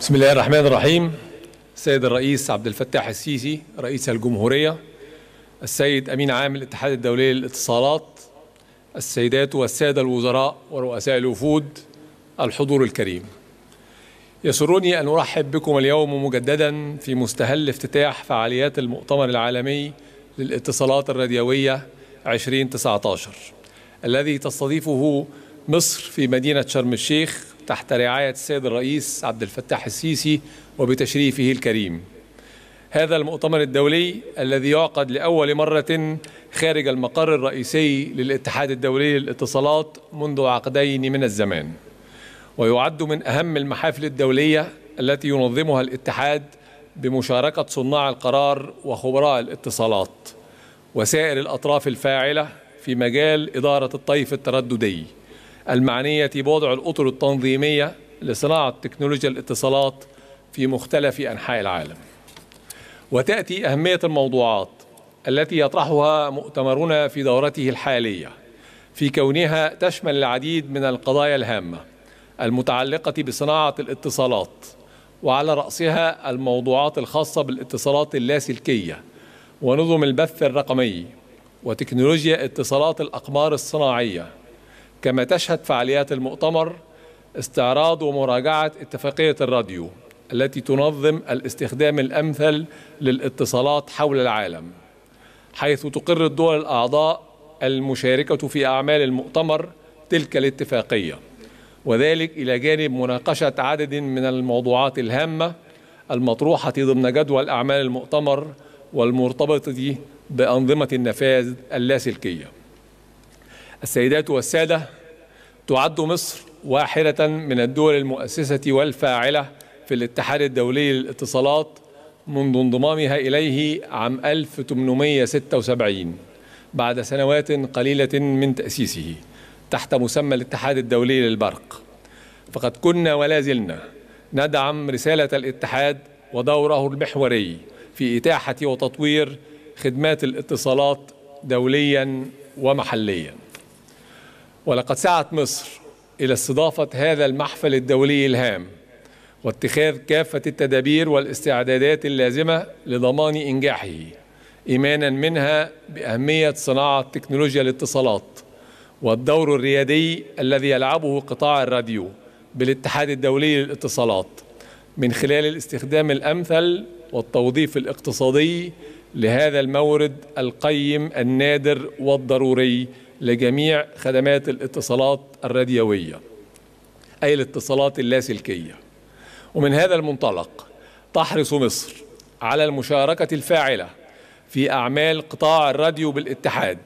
بسم الله الرحمن الرحيم السيد الرئيس عبد الفتاح السيسي رئيس الجمهورية السيد أمين عام الاتحاد الدولي للاتصالات السيدات والسادة الوزراء ورؤساء الوفود الحضور الكريم يسرني أن أرحب بكم اليوم مجددا في مستهل افتتاح فعاليات المؤتمر العالمي للاتصالات الراديوية 2019 الذي تستضيفه مصر في مدينة شرم الشيخ تحت رعاية السيد الرئيس عبد الفتاح السيسي وبتشريفه الكريم هذا المؤتمر الدولي الذي يعقد لأول مرة خارج المقر الرئيسي للاتحاد الدولي للاتصالات منذ عقدين من الزمان ويعد من أهم المحافل الدولية التي ينظمها الاتحاد بمشاركة صناع القرار وخبراء الاتصالات وسائر الأطراف الفاعلة في مجال إدارة الطيف الترددي المعنية بوضع الأطر التنظيمية لصناعة تكنولوجيا الاتصالات في مختلف أنحاء العالم وتأتي أهمية الموضوعات التي يطرحها مؤتمرنا في دورته الحالية في كونها تشمل العديد من القضايا الهامة المتعلقة بصناعة الاتصالات وعلى رأسها الموضوعات الخاصة بالاتصالات اللاسلكية ونظم البث الرقمي وتكنولوجيا اتصالات الأقمار الصناعية كما تشهد فعاليات المؤتمر استعراض ومراجعة اتفاقية الراديو التي تنظم الاستخدام الأمثل للاتصالات حول العالم حيث تقر الدول الأعضاء المشاركة في أعمال المؤتمر تلك الاتفاقية وذلك إلى جانب مناقشة عدد من الموضوعات الهامة المطروحة ضمن جدول أعمال المؤتمر والمرتبطة بأنظمة النفاذ اللاسلكية السيدات والسادة تعد مصر واحدة من الدول المؤسسة والفاعلة في الاتحاد الدولي للاتصالات منذ انضمامها إليه عام 1876 بعد سنوات قليلة من تأسيسه تحت مسمى الاتحاد الدولي للبرق فقد كنا ولا زلنا ندعم رسالة الاتحاد ودوره المحوري في إتاحة وتطوير خدمات الاتصالات دوليا ومحليا ولقد سعت مصر إلى استضافة هذا المحفل الدولي الهام واتخاذ كافة التدابير والاستعدادات اللازمة لضمان إنجاحه إيمانا منها بأهمية صناعة تكنولوجيا الاتصالات والدور الريادي الذي يلعبه قطاع الراديو بالاتحاد الدولي للاتصالات من خلال الاستخدام الأمثل والتوظيف الاقتصادي لهذا المورد القيم النادر والضروري لجميع خدمات الاتصالات الراديوية أي الاتصالات اللاسلكية ومن هذا المنطلق تحرص مصر على المشاركة الفاعلة في أعمال قطاع الراديو بالاتحاد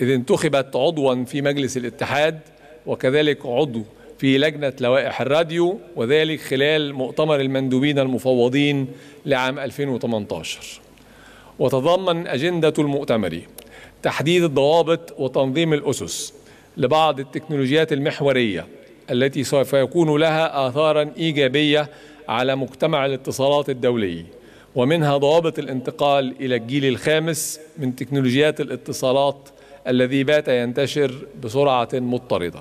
إذ انتخبت عضوا في مجلس الاتحاد وكذلك عضو في لجنة لوائح الراديو وذلك خلال مؤتمر المندوبين المفوضين لعام 2018 وتضمن أجندة المؤتمر تحديد الضوابط وتنظيم الأسس لبعض التكنولوجيات المحورية التي سوف يكون لها آثارا إيجابية على مجتمع الاتصالات الدولي ومنها ضوابط الانتقال إلى الجيل الخامس من تكنولوجيات الاتصالات الذي بات ينتشر بسرعة مضطردة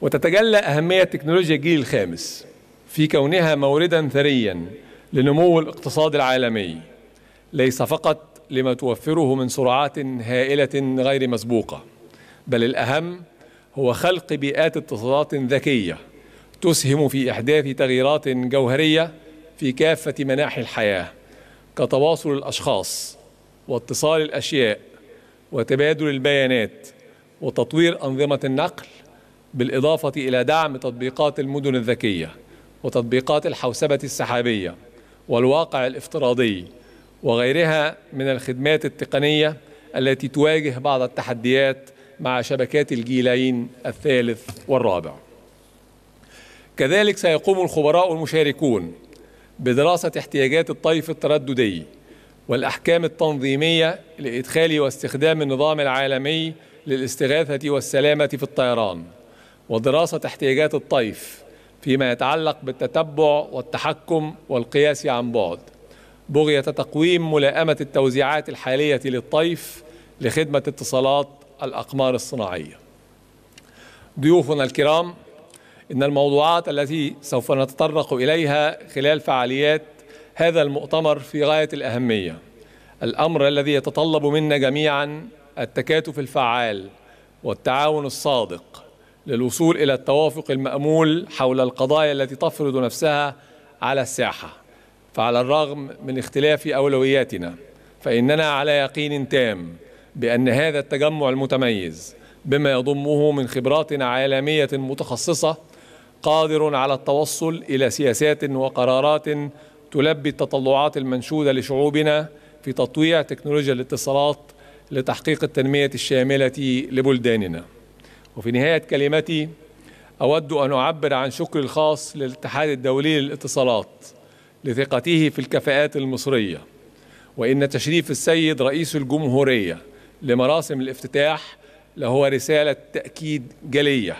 وتتجلى أهمية تكنولوجيا الجيل الخامس في كونها موردا ثريا لنمو الاقتصاد العالمي ليس فقط لما توفره من سرعات هائلة غير مسبوقة بل الأهم هو خلق بيئات اتصالات ذكية تسهم في إحداث تغييرات جوهرية في كافة مناحي الحياة كتواصل الأشخاص واتصال الأشياء وتبادل البيانات وتطوير أنظمة النقل بالإضافة إلى دعم تطبيقات المدن الذكية وتطبيقات الحوسبة السحابية والواقع الافتراضي وغيرها من الخدمات التقنية التي تواجه بعض التحديات مع شبكات الجيلين الثالث والرابع كذلك سيقوم الخبراء المشاركون بدراسة احتياجات الطيف الترددي والأحكام التنظيمية لإدخال واستخدام النظام العالمي للاستغاثة والسلامة في الطيران ودراسة احتياجات الطيف فيما يتعلق بالتتبع والتحكم والقياس عن بعد بغية تقويم ملائمة التوزيعات الحالية للطيف لخدمة اتصالات الأقمار الصناعية ضيوفنا الكرام إن الموضوعات التي سوف نتطرق إليها خلال فعاليات هذا المؤتمر في غاية الأهمية الأمر الذي يتطلب منا جميعا التكاتف الفعال والتعاون الصادق للوصول إلى التوافق المأمول حول القضايا التي تفرض نفسها على الساحة فعلى الرغم من اختلاف أولوياتنا فإننا على يقين تام بأن هذا التجمع المتميز بما يضمه من خبرات عالمية متخصصة قادر على التوصل إلى سياسات وقرارات تلبي التطلعات المنشودة لشعوبنا في تطويع تكنولوجيا الاتصالات لتحقيق التنمية الشاملة لبلداننا وفي نهاية كلمتي أود أن أعبر عن شكري الخاص للاتحاد الدولي للاتصالات لثقته في الكفاءات المصرية وإن تشريف السيد رئيس الجمهورية لمراسم الافتتاح لهو رسالة تأكيد جلية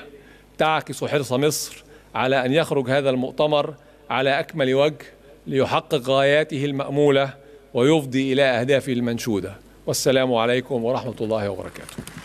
تعكس حرص مصر على أن يخرج هذا المؤتمر على أكمل وجه ليحقق غاياته المأمولة ويفضي إلى أهدافه المنشودة والسلام عليكم ورحمة الله وبركاته